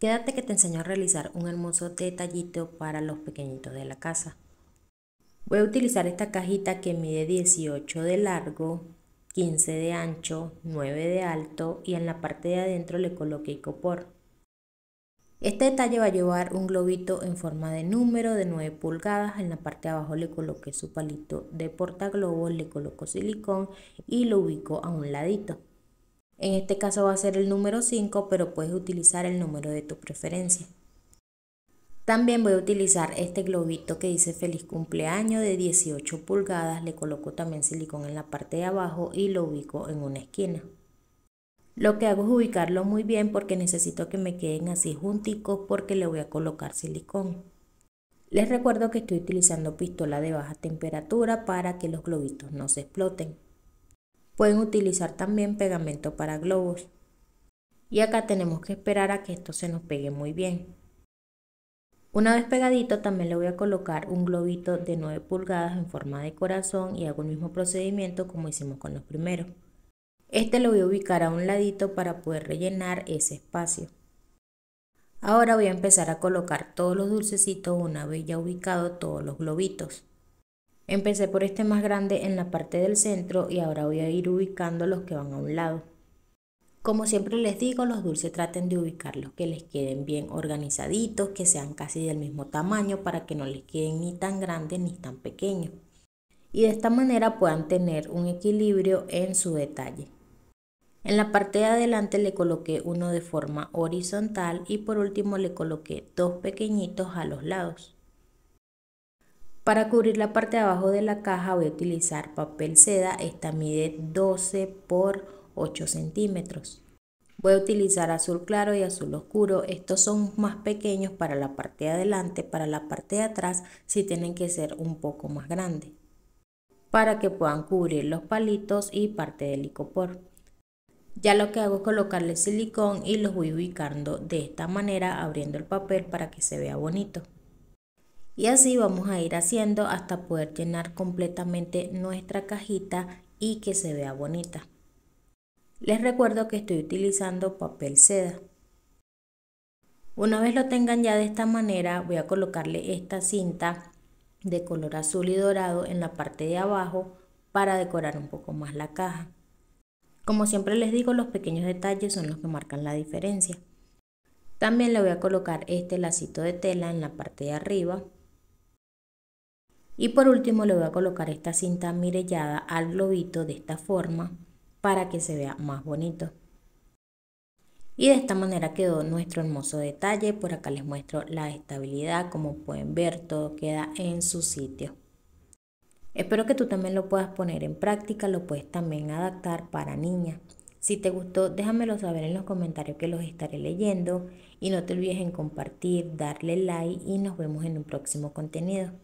Quédate que te enseño a realizar un hermoso detallito para los pequeñitos de la casa. Voy a utilizar esta cajita que mide 18 de largo, 15 de ancho, 9 de alto y en la parte de adentro le coloqué copor. Este detalle va a llevar un globito en forma de número de 9 pulgadas, en la parte de abajo le coloqué su palito de portaglobos, le coloco silicón y lo ubico a un ladito. En este caso va a ser el número 5, pero puedes utilizar el número de tu preferencia. También voy a utilizar este globito que dice feliz cumpleaños de 18 pulgadas. Le coloco también silicón en la parte de abajo y lo ubico en una esquina. Lo que hago es ubicarlo muy bien porque necesito que me queden así junticos porque le voy a colocar silicón. Les recuerdo que estoy utilizando pistola de baja temperatura para que los globitos no se exploten. Pueden utilizar también pegamento para globos. Y acá tenemos que esperar a que esto se nos pegue muy bien. Una vez pegadito también le voy a colocar un globito de 9 pulgadas en forma de corazón y hago el mismo procedimiento como hicimos con los primeros. Este lo voy a ubicar a un ladito para poder rellenar ese espacio. Ahora voy a empezar a colocar todos los dulcecitos una vez ya ubicado todos los globitos. Empecé por este más grande en la parte del centro y ahora voy a ir ubicando los que van a un lado. Como siempre les digo, los dulces traten de ubicarlos, que les queden bien organizaditos, que sean casi del mismo tamaño para que no les queden ni tan grandes ni tan pequeños. Y de esta manera puedan tener un equilibrio en su detalle. En la parte de adelante le coloqué uno de forma horizontal y por último le coloqué dos pequeñitos a los lados. Para cubrir la parte de abajo de la caja voy a utilizar papel seda, esta mide 12 por 8 centímetros. Voy a utilizar azul claro y azul oscuro. Estos son más pequeños para la parte de adelante, para la parte de atrás sí tienen que ser un poco más grandes. Para que puedan cubrir los palitos y parte del licopor. Ya lo que hago es colocarle silicón y los voy ubicando de esta manera abriendo el papel para que se vea bonito y así vamos a ir haciendo hasta poder llenar completamente nuestra cajita y que se vea bonita. Les recuerdo que estoy utilizando papel seda. Una vez lo tengan ya de esta manera voy a colocarle esta cinta de color azul y dorado en la parte de abajo para decorar un poco más la caja. Como siempre les digo, los pequeños detalles son los que marcan la diferencia. También le voy a colocar este lacito de tela en la parte de arriba y por último le voy a colocar esta cinta mirellada al globito de esta forma para que se vea más bonito. Y de esta manera quedó nuestro hermoso detalle. Por acá les muestro la estabilidad. Como pueden ver, todo queda en su sitio. Espero que tú también lo puedas poner en práctica, lo puedes también adaptar para niñas. Si te gustó, déjamelo saber en los comentarios que los estaré leyendo y no te olvides en compartir, darle like y nos vemos en un próximo contenido.